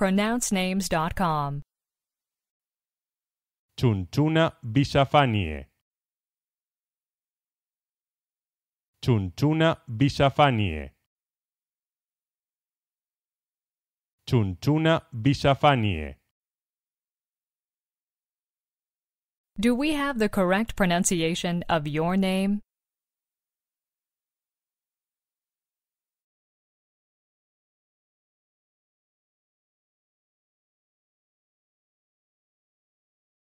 pronouncenames.com. Chunchuna Villafanie. Chunchuna Villafanie. Chunchuna Villafanie. Do we have the correct pronunciation of your name?